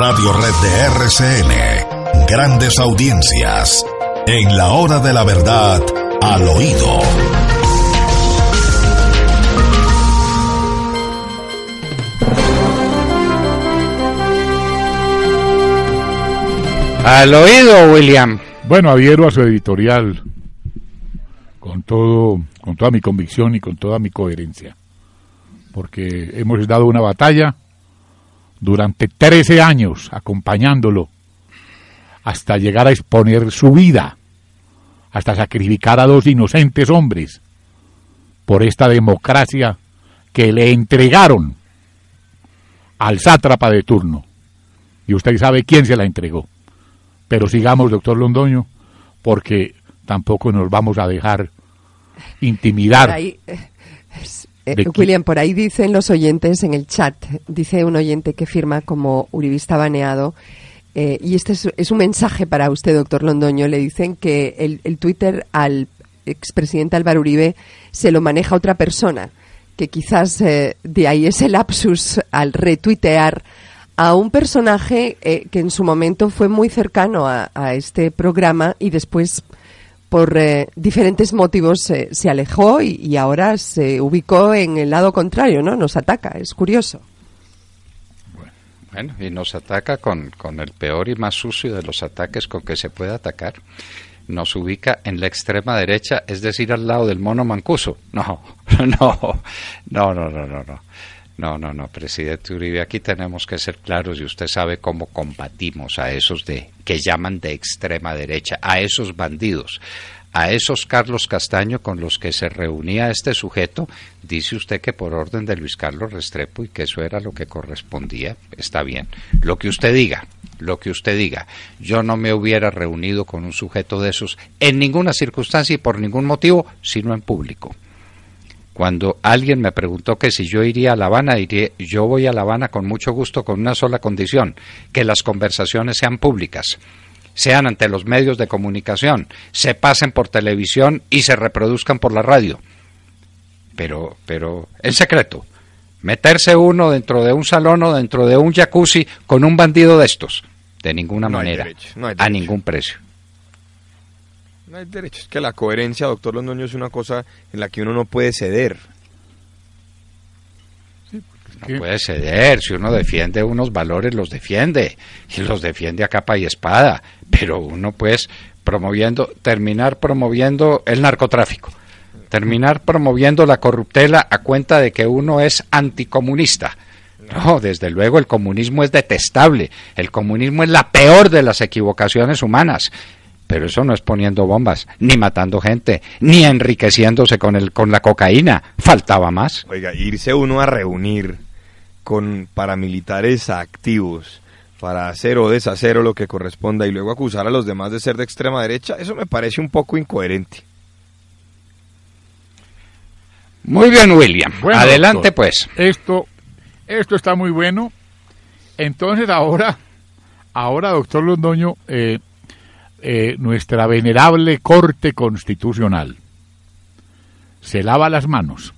Radio Red de RCN. Grandes audiencias. En la hora de la verdad, al oído. Al oído, William. Bueno, adhiero a su editorial con todo, con toda mi convicción y con toda mi coherencia, porque hemos dado una batalla durante 13 años acompañándolo hasta llegar a exponer su vida, hasta sacrificar a dos inocentes hombres por esta democracia que le entregaron al sátrapa de turno. Y usted sabe quién se la entregó. Pero sigamos, doctor Londoño, porque tampoco nos vamos a dejar intimidar. Eh, eh, William, por ahí dicen los oyentes en el chat, dice un oyente que firma como Uribista baneado, eh, y este es, un mensaje para usted, doctor Londoño, le dicen que el, Twitter al expresidente Álvaro Uribe se lo maneja otra persona, que quizás eh, de ahí es el lapsus al retuitear a un personaje que en su momento fue muy cercano a este programa y después por eh, diferentes motivos se alejó y, ahora se ubicó en el lado contrario, ¿no? Nos ataca, es curioso. Bueno, y nos ataca con, con el peor y más sucio de los ataques con que se puede atacar. Nos ubica en la extrema derecha, es decir, al lado del mono mancuso. No, no, no, no, no, no. no. No, no, no, presidente Uribe, aquí tenemos que ser claros y usted sabe cómo combatimos a esos de que llaman de extrema derecha, a esos bandidos, a esos Carlos Castaño con los que se reunía este sujeto, dice usted que por orden de Luis Carlos Restrepo y que eso era lo que correspondía, está bien. Lo que usted diga, lo que usted diga. Yo no me hubiera reunido con un sujeto de esos en ninguna circunstancia y por ningún motivo, sino en público. Cuando alguien me preguntó que si yo iría a La Habana, diría, yo voy a La Habana con mucho gusto, con una sola condición, que las conversaciones sean públicas sean ante los medios de comunicación, se pasen por televisión y se reproduzcan por la radio. Pero, pero, el secreto, meterse uno dentro de un salón o dentro de un jacuzzi con un bandido de estos, de ninguna manera, a ningún precio. No hay derecho. Es que la coherencia, doctor Londoño, es una cosa en la que uno no puede ceder. No puede ceder. Si uno defiende unos valores, los defiende. Y los defiende a capa y espada. Pero uno, pues, promoviendo, terminar promoviendo el narcotráfico. Terminar promoviendo la corruptela a cuenta de que uno es anticomunista. No, desde luego el comunismo es detestable. El comunismo es la peor de las equivocaciones humanas. Pero eso no es poniendo bombas, ni matando gente, ni enriqueciéndose con, el, con la cocaína. Faltaba más. Oiga, irse uno a reunir con paramilitares activos para hacer o deshacer o lo que corresponda y luego acusar a los demás de ser de extrema derecha, eso me parece un poco incoherente. Muy bien, William. Adelante, pues. Esto, esto está muy bueno. Entonces, ahora, ahora, doctor Londoño, eh, eh, nuestra venerable Corte Constitucional se lava las manos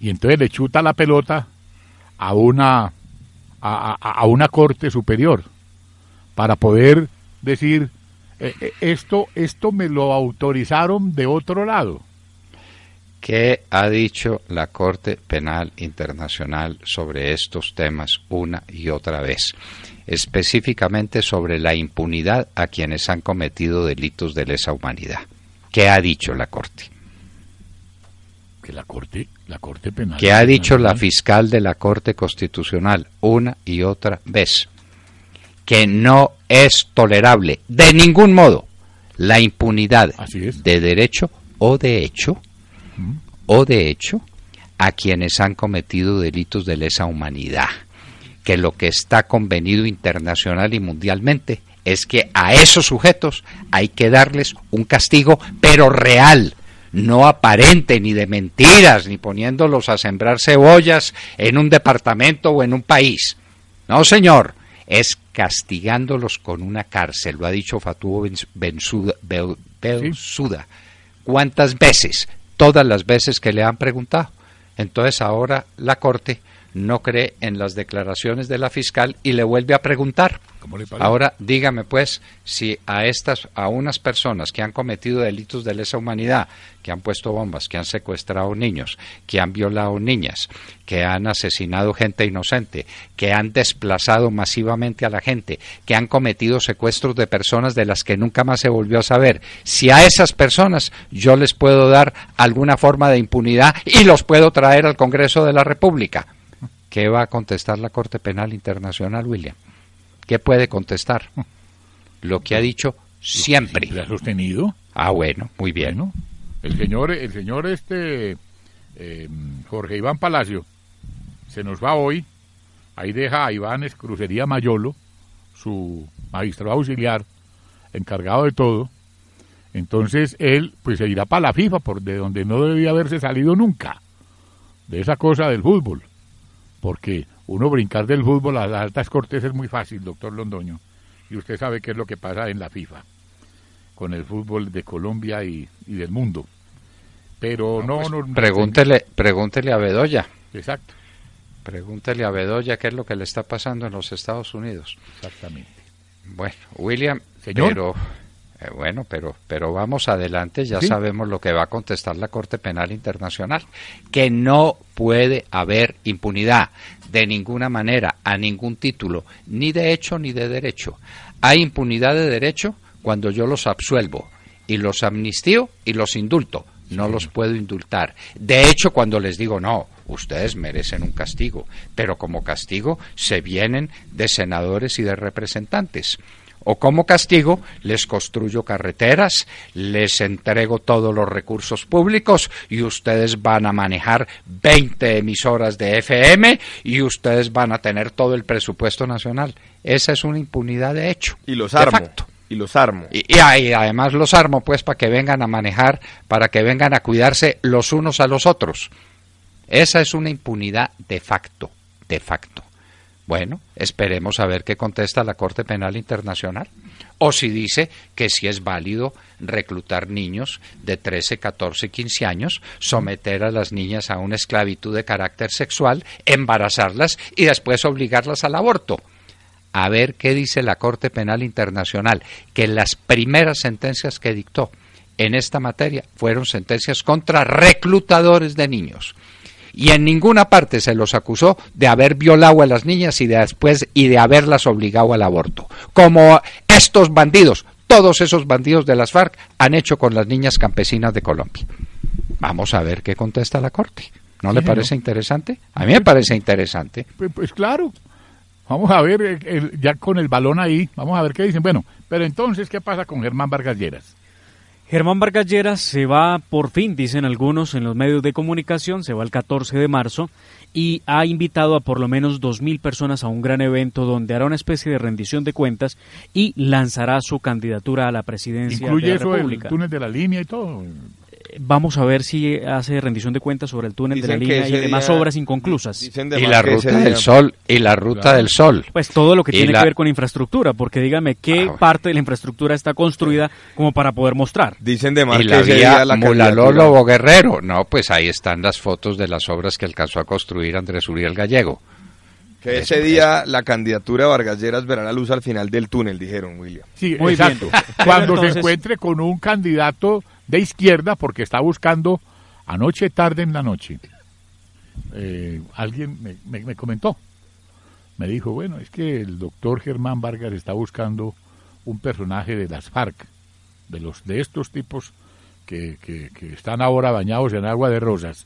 y entonces le chuta la pelota a una a, una corte superior para poder decir eh, eh, esto esto me lo autorizaron de otro lado ¿Qué ha dicho la Corte Penal Internacional sobre estos temas una y otra vez? Específicamente sobre la impunidad a quienes han cometido delitos de lesa humanidad. ¿Qué ha dicho la Corte? Que la Corte, la Corte Penal. ¿Qué ha dicho la fiscal de la Corte Constitucional una y otra vez? Que no es tolerable de ningún modo la impunidad de derecho o de hecho o de hecho a quienes han cometido delitos de lesa humanidad, que lo que está convenido internacional y mundialmente es que a esos sujetos hay que darles un castigo, pero real, no aparente ni de mentiras, ni poniéndolos a sembrar cebollas en un departamento o en un país. No, señor, es castigándolos con una cárcel, lo ha dicho Fatuo Bensuda. ¿Cuántas veces? todas las veces que le han preguntado. Entonces ahora la Corte no cree en las declaraciones de la fiscal y le vuelve a preguntar. Ahora dígame pues si a estas a unas personas que han cometido delitos de lesa humanidad, que han puesto bombas, que han secuestrado niños, que han violado niñas, que han asesinado gente inocente, que han desplazado masivamente a la gente, que han cometido secuestros de personas de las que nunca más se volvió a saber, si a esas personas yo les puedo dar alguna forma de impunidad y los puedo traer al Congreso de la República. ¿Qué va a contestar la Corte Penal Internacional, William? ¿Qué puede contestar? Lo que ha dicho siempre. ¿Lo ha sostenido? Ah, bueno, muy bien. el señor, el señor este eh, Jorge Iván Palacio se nos va hoy. Ahí deja a Iván Escrucería Mayolo, su maestro auxiliar, encargado de todo. Entonces él pues se irá para la FIFA, por de donde no debía haberse salido nunca, de esa cosa del fútbol porque uno brincar del fútbol a las altas cortes es muy fácil, doctor Londoño, y usted sabe qué es lo que pasa en la FIFA, con el fútbol de Colombia y, del mundo. Pero pues, no, pregúntele, pregúntele a Bedoya. Exacto. Pregúntele a Bedoya qué es lo que le está pasando en los Estados Unidos. Exactamente. Bueno, William, ¿Señor? Eh, bueno, pero, pero vamos adelante, ya sabemos lo que va a contestar la Corte Penal Internacional, que no puede haber impunidad de ninguna manera, a ningún título, ni de hecho ni de derecho. Hay impunidad de derecho cuando yo los absuelvo y los amnistío y los indulto. No los puedo indultar. De hecho, cuando les digo no, ustedes merecen un castigo, pero como castigo se vienen de senadores y de representantes o como castigo les construyo carreteras, les entrego todos los recursos públicos y ustedes van a manejar 20 emisoras de FM y ustedes van a tener todo el presupuesto nacional. Esa es una impunidad de hecho. Y los armo. Y los armo. Y, ah, y además los armo, pues, para que vengan a manejar, para que vengan a cuidarse los unos a los otros. Esa es una impunidad de facto, de facto. Bueno, esperemos a ver qué contesta la Corte Penal Internacional. O si dice que si es válido reclutar niños de 13, 14, 15 años, someter a las niñas a una esclavitud de carácter sexual, embarazarlas y después obligarlas al aborto. A ver qué dice la Corte Penal Internacional, que las primeras sentencias que dictó en esta materia fueron sentencias contra reclutadores de niños y en ninguna parte se los acusó de haber violado a las niñas y de después y de haberlas obligado al aborto, como estos bandidos, todos esos bandidos de las FARC han hecho con las niñas campesinas de Colombia. Vamos a ver qué contesta la Corte. ¿No le parece interesante? A mí me parece interesante. Pues, claro. Vamos a ver, eh, ya con el balón ahí, vamos a ver qué dicen. Bueno, pero entonces, ¿qué pasa con Germán Vargas Lleras? Germán Vargas se va por fin, dicen algunos en los medios de comunicación, se va el 14 de marzo y ha invitado a por lo menos 2.000 personas a un gran evento donde hará una especie de rendición de cuentas y lanzará su candidatura a la presidencia Incluye de la eso República. El túnel de la línea y todo. Vamos a ver si hace rendición de cuentas sobre el túnel de la línea y demás obras inconclusas. y la ruta del sol, y la ruta del sol. Pues todo lo que tiene que ver con infraestructura, porque dígame qué ah, parte de la infraestructura está construida como para poder mostrar. Dicen de más y la vía Mulaló-Lobo Guerrero. No, pues ahí están las fotos de las obras que alcanzó a construir Andrés Uriel Gallego. Que ese día la candidatura de Vargas Lleras verá la luz al final del túnel, dijeron, William. Sí, exacto. Cuando se encuentre con un candidato de izquierda porque está buscando anoche, tarde en la noche. Eh, alguien me, me, comentó, me dijo, bueno, es que el doctor Germán Vargas está buscando un personaje de las FARC, de, los, de estos tipos que están ahora bañados en agua de rosas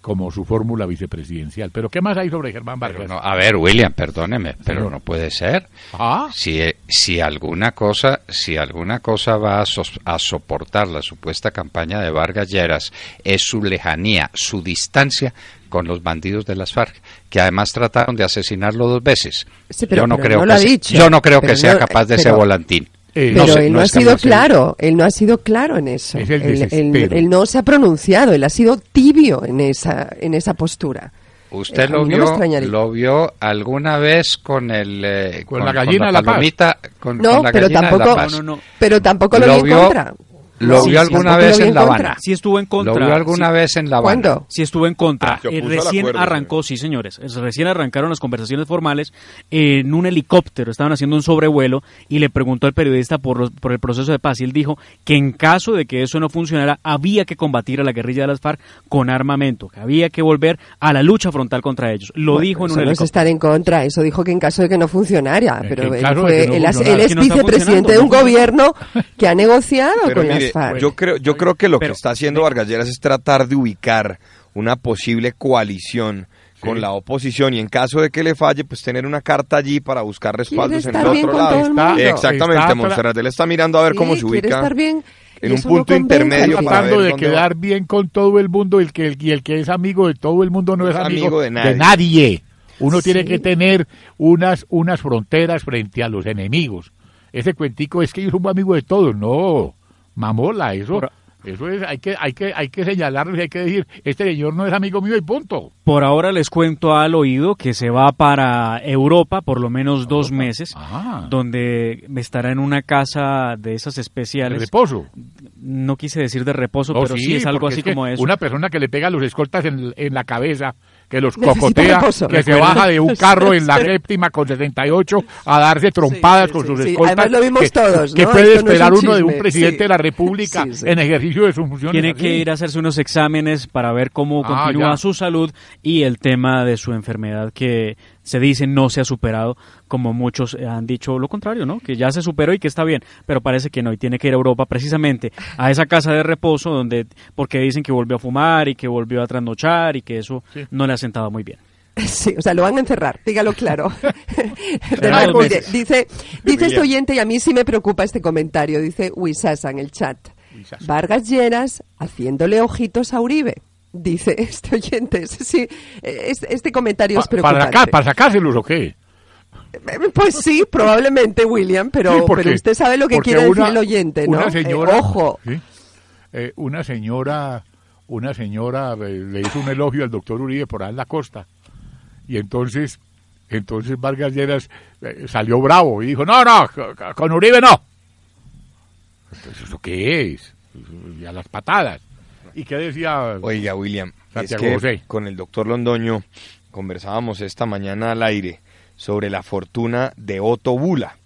como su fórmula vicepresidencial. Pero ¿qué más hay sobre Germán Vargas? a ver, William, perdóneme, pero no puede ser. Ah. Si, eh, si alguna cosa, si alguna cosa va a, soportar la supuesta campaña de Vargas Lleras es su lejanía, su distancia con los bandidos de las FARC, que además trataron de asesinarlo dos veces. yo, no creo que yo no creo que sea capaz de eh, ser ese volantín. Eh, pero él no, ha sido claro, él no ha sido claro en eso. él, no se ha pronunciado, él ha sido tibio en esa, en esa postura. ¿Usted eh, lo, vio, lo vio alguna vez con el eh, la gallina la, palomita, Con, no, la pero, tampoco, pero tampoco, lo, vi en contra. Lo vio alguna vez en La Habana. Sí estuvo en contra. Lo vio alguna vez en La Habana. ¿Cuándo? Sí estuvo en contra. Ah, eh, recién arrancó, sí señores, recién arrancaron las conversaciones formales en un helicóptero. Estaban haciendo un sobrevuelo y le preguntó al periodista por, por el proceso de paz y él dijo que en caso de que eso no funcionara había que combatir a la guerrilla de las FARC con armamento, que había que volver a la lucha frontal contra ellos. Lo dijo en un helicóptero. No estar en contra, eso dijo que en caso de que no funcionara, pero él, es, vicepresidente de un gobierno que ha negociado con FARC yo creo, yo creo que lo que está haciendo Vargas es tratar de ubicar una posible coalición con la oposición y en caso de que le falle, pues tener una carta allí para buscar respaldos en el otro lado. está, Exactamente, está él está mirando a ver cómo se ubica. en un punto intermedio tratando de quedar bien con todo el mundo el que el, y el que es amigo de todo el mundo no, es, amigo, de, nadie. uno tiene que tener unas unas fronteras frente a los enemigos ese cuentico es que yo soy un amigo de todos no Mamola, eso. eso es, hay que, hay que, hay que señalarlo y hay que decir, este señor no es amigo mío y punto. Por ahora les cuento al oído que se va para Europa por lo menos dos meses, ah. donde estará en una casa de esas especiales. De reposo. No quise decir de reposo, pero sí, es algo así como eso. Una persona que le pega los escoltas en, en la cabeza que los cocotea, que se baja de un carro en la séptima con 78 a darse trompadas con sus escoltas. Además lo vimos que, todos. puede esperar uno de un presidente de la República en ejercicio de sus funciones? Tiene que ir a hacerse unos exámenes para ver cómo ah, continúa su salud y el tema de su enfermedad que se dice no se ha superado, como muchos eh, han dicho lo contrario, ¿no? Que ya se superó y que está bien, pero parece que no, y tiene que ir a Europa precisamente a esa casa de reposo donde, porque dicen que volvió a fumar y que volvió a trasnochar y que eso no le ha sentado muy bien. Sí, o sea, lo van a encerrar, dígalo claro. dice, dice este oyente, y a mí sí me preocupa este comentario, dice Wisasa en el chat. Vargas llenas haciéndole ojitos a Uribe dice este oyente. Sí, este, comentario es preocupante. ¿Para, acá, para sacárselos o qué? Eh, pues sí, probablemente, William, pero, usted sabe lo que quiere decir el oyente, ¿no? Una eh, ojo. Eh, una señora, una señora le hizo un elogio al doctor Uribe por ahí la costa. Y entonces, entonces Vargas Lleras salió bravo y dijo, no, no, con Uribe no. Entonces, ¿eso qué es? Y a las patadas. ¿Y qué decía? Oiga, William, con el doctor Londoño conversábamos esta mañana al aire sobre la fortuna de Otto Bula.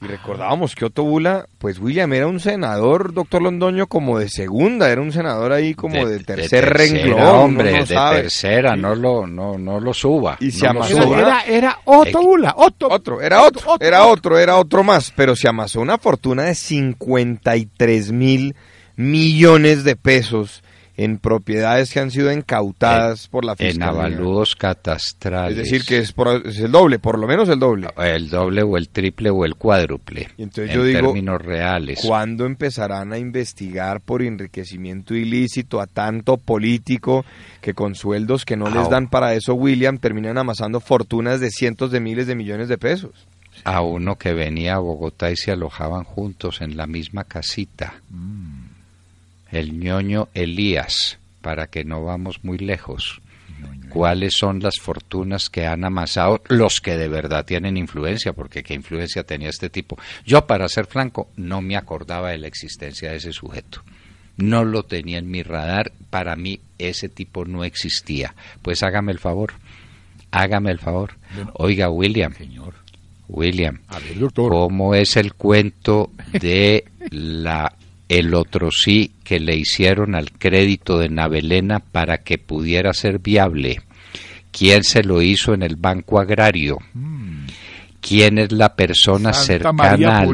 Y ah. recordábamos que Otto Bula, pues William era un senador, doctor Londoño, como de segunda, era un senador ahí como de, tercer renglón, no de tercera, no lo, no, no lo suba. Y se Era, Otto Bula, Otro, era otro, era otro, era otro más, pero se amasó una fortuna de 53 mil millones de pesos en propiedades que han sido incautadas por la fiscalía. En avalúos catastrales. Es decir, que es, el doble, por lo menos el doble. El doble o el triple o el cuádruple. entonces en yo digo, términos reales. ¿Cuándo empezarán a investigar por enriquecimiento ilícito a tanto político que con sueldos que no les dan para eso, William, terminan amasando fortunas de cientos de miles de millones de pesos? A uno que venía a Bogotá y se alojaban juntos en la misma casita. Mm el ñoño Elías, para que no vamos muy lejos. ¿Cuáles son las fortunas que han amasado los que de verdad tienen influencia? Porque qué influencia tenía este tipo. Yo, para ser franco, no me acordaba de la existencia de ese sujeto. No lo tenía en mi radar. Para mí, ese tipo no existía. Pues hágame el favor. Hágame el favor. Oiga, William. Señor. William, ver, ¿cómo es el cuento de la el otro sí que le hicieron al crédito de Navelena para que pudiera ser viable, quién se lo hizo en el Banco Agrario, mm. quién es la persona cercana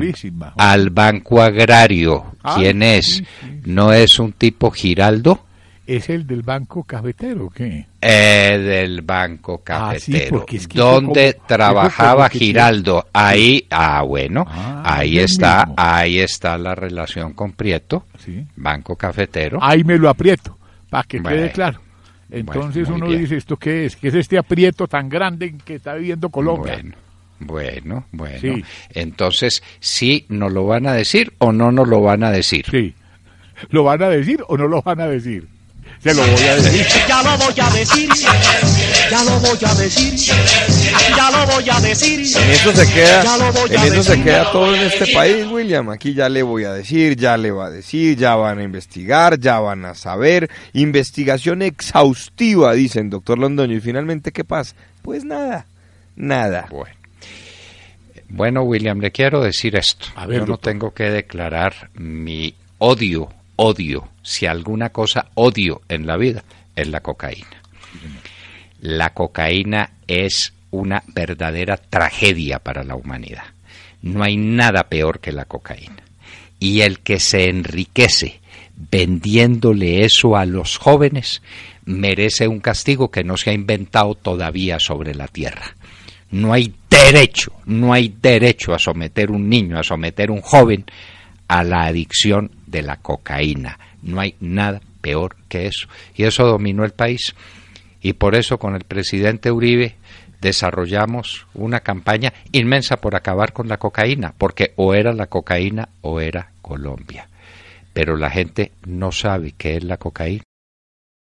al, Banco Agrario, ah, quién es, no es un tipo Giraldo, es el del Banco Cafetero, ¿qué? Eh, del Banco Cafetero. Ah, sí, donde trabajaba Giraldo. Ahí, ah, bueno, ah, ahí está, ahí está la relación con Prieto, ¿Sí? Banco Cafetero. Ahí me lo aprieto, para que quede claro. Entonces uno dice, ¿esto qué es? ¿Qué es este aprieto tan grande que está viviendo Colombia? Bueno. Bueno, bueno. Entonces, ¿sí nos lo van a decir o no nos lo van a decir? Sí. ¿Lo van a decir o no lo van a decir? Ya lo voy a decir. Ya lo voy a decir. Ya lo voy a decir. Ya lo voy a decir. En eso se queda, eso se queda todo en este país, William. Aquí ya le voy a decir, ya le va a decir, ya van a investigar, ya van a saber. Investigación exhaustiva, dicen doctor Londoño. Y finalmente, ¿qué pasa? Pues nada, nada. Bueno. Bueno, William, le quiero decir esto. A ver, Yo no tengo que declarar mi odio odio, si alguna cosa odio en la vida, es la cocaína. La cocaína es una verdadera tragedia para la humanidad. No hay nada peor que la cocaína. Y el que se enriquece vendiéndole eso a los jóvenes merece un castigo que no se ha inventado todavía sobre la tierra. No hay derecho, no hay derecho a someter un niño, a someter un joven a la adicción de la cocaína. No hay nada peor que eso. Y eso dominó el país. Y por eso con el presidente Uribe desarrollamos una campaña inmensa por acabar con la cocaína, porque o era la cocaína o era Colombia. Pero la gente no sabe qué es la cocaína.